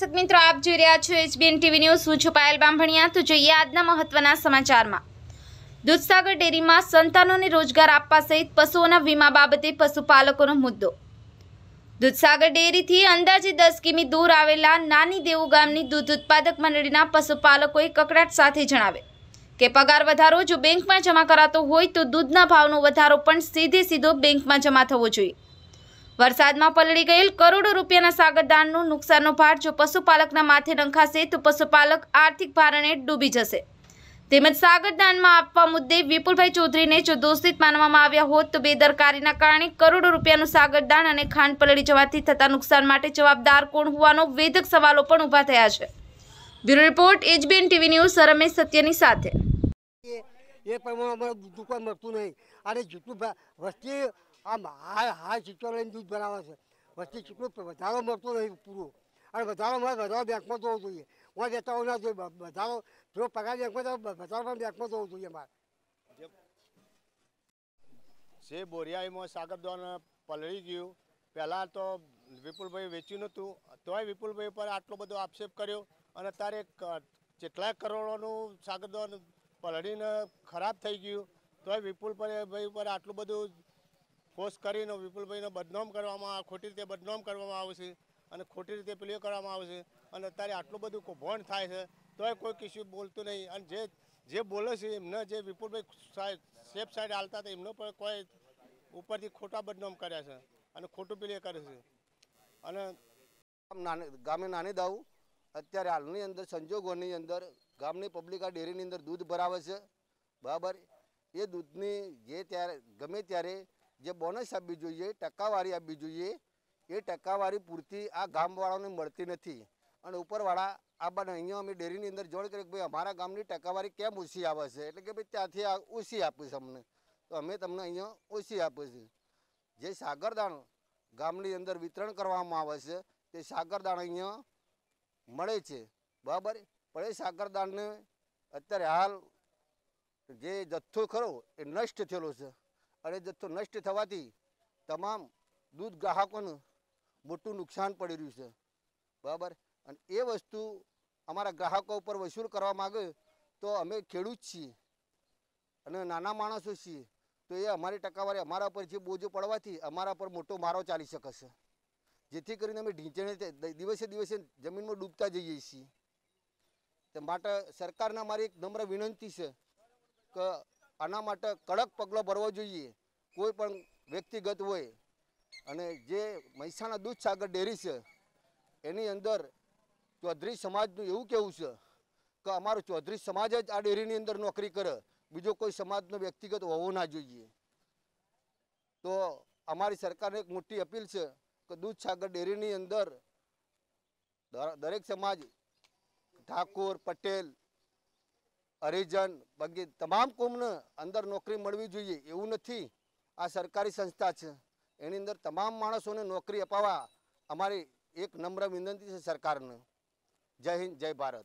દર્શક મિત્રો આપ જોઈ રહ્યા છો એચબીએન ટીવી ન્યૂઝ હું છું પાયલ બાંભણિયા તો જોઈએ આજના મહત્વના સમાચારમાં દૂધસાગર ડેરીમાં સંતાનોને રોજગાર આપવા સહિત પશુઓના વીમા બાબતે પશુપાલકોનો મુદ્દો દૂધસાગર ડેરીથી અંદાજે દસ કિમી દૂર આવેલા નાની દેવું ગામની દૂધ ઉત્પાદક મંડળીના પશુપાલકોએ કકડાટ સાથે જણાવે કે પગાર વધારો જો બેંકમાં જમા કરાતો હોય તો દૂધના ભાવનો વધારો પણ સીધે સીધો બેંકમાં જમા થવો જોઈએ વરસાદમાં પલળી ગયેલ કરોડો રૂપિયાના સાગરદાનનું નુકસાનનો ભાર જો પશુપાલકના માથે નંખાશે તો પશુપાલક આર્થિક ભારણે ડૂબી જશે તેમજ સાગરદાનમાં આપવા મુદ્દે વિપુલભાઈ ચૌધરીને જો દોષિત માનવામાં આવ્યા હોત તો બેદરકારીના કારણે કરોડો રૂપિયાનું સાગરદાન અને ખાંડ પલળી જવાથી થતા નુકસાન માટે જવાબદાર કોણ હોવાનો વેધક સવાલો પણ ઊભા થયા છે bureau report HBN TV news Ramesh સત્યની સાથે એ પ્રમાણે અમારે દુકાન મળતું નહીં અને જેટલું વસ્તી આમ હા હા ચીટો લઈને દૂધ બનાવે છે વચ્ચે ચીટલો વધારો મળતો નથી પૂરું અને વધારો મળે વધારો બેંકમાં જવો જોઈએ હું જતા હોઉં ના જોઈએ વધારો જો પગાર બેંકમાં જાવ વધારો પણ બેંકમાં જવું જોઈએ મારે જે બોરિયાઈમાં સાગરદોન પલળી ગયું પહેલાં તો વિપુલભાઈ વેચ્યું નહોતું તોય વિપુલભાઈ પર આટલો બધો આક્ષેપ કર્યો અને અત્યારે કેટલાય કરોડોનું સાગરદોન પલળીને ખરાબ થઈ ગયું તોય વિપુલ પર ભાઈ પર આટલું બધું કોષ કરીને વિપુલભાઈનો બદનામ કરવામાં ખોટી રીતે બદનામ કરવામાં આવે છે અને ખોટી રીતે પ્લે કરવામાં આવશે અને અત્યારે આટલું બધું કૌભાંડ થાય છે તોય કોઈ કિસ્સું બોલતું નહીં અને જે જે બોલે છે એમને જે વિપુલભાઈ સાહેબ સેફ સાઈડ હાલતા હતા એમનો પણ કોઈ ઉપરથી ખોટા બદનામ કર્યા છે અને ખોટું પ્લે કરે છે અને ગામે નાની દાઉ અત્યારે હાલની અંદર સંજોગોની અંદર ગામની પબ્લિક આ ડેરીની અંદર દૂધ ભરાવે છે બરાબર એ દૂધની જે ત્યારે ગમે ત્યારે જે બોનસ આપવી જોઈએ ટકાવારી આપવી જોઈએ એ ટકાવારી પૂરતી આ ગામવાળાને મળતી નથી અને ઉપરવાળા આ બધા અહીંયા અમે ડેરીની અંદર જોડ કરીએ કે ભાઈ અમારા ગામની ટકાવારી કેમ ઓછી આવે છે એટલે કે ભાઈ ત્યાંથી આ ઓછી આપીશ અમને તો અમે તમને અહીંયા ઓછી આપીશું જે સાગરદાણ ગામની અંદર વિતરણ કરવામાં આવે છે તે સાગરદાણ અહીંયા મળે છે બરાબર પણ એ સાગરદાણને અત્યારે હાલ જે જથ્થો ખરો એ નષ્ટ થયેલો છે અને જથ્થો નષ્ટ થવાથી તમામ દૂધ ગ્રાહકોનું મોટું નુકસાન પડી રહ્યું છે બરાબર અને એ વસ્તુ અમારા ગ્રાહકો ઉપર વસૂલ કરવા માગે તો અમે ખેડૂત છીએ અને નાના માણસો છીએ તો એ અમારી ટકાવારી અમારા પર જે બોજો પડવાથી અમારા પર મોટો મારો ચાલી શકશે જેથી કરીને અમે ઢીંચણે દિવસે દિવસે જમીનમાં ડૂબતા જઈએ છીએ માટે સરકારના મારી એક નમ્ર વિનંતી છે કે આના માટે કડક પગલો ભરવો જોઈએ કોઈ પણ વ્યક્તિગત હોય અને જે મહેસાણા દૂધસાગર ડેરી છે એની અંદર ચૌધરી સમાજનું એવું કહેવું છે કે અમારો ચૌધરી સમાજ જ આ ડેરીની અંદર નોકરી કરે બીજો કોઈ સમાજનો વ્યક્તિગત હોવો ના જોઈએ તો અમારી સરકારને એક મોટી અપીલ છે કે દૂધસાગર ડેરીની અંદર દરેક સમાજ ઠાકોર પટેલ હરિજન વગેરે તમામ કોમને અંદર નોકરી મળવી જોઈએ એવું નથી આ સરકારી સંસ્થા છે એની અંદર તમામ માણસોને નોકરી અપાવવા અમારી એક નમ્ર વિનંતી છે સરકારને જય હિન્દ જય ભારત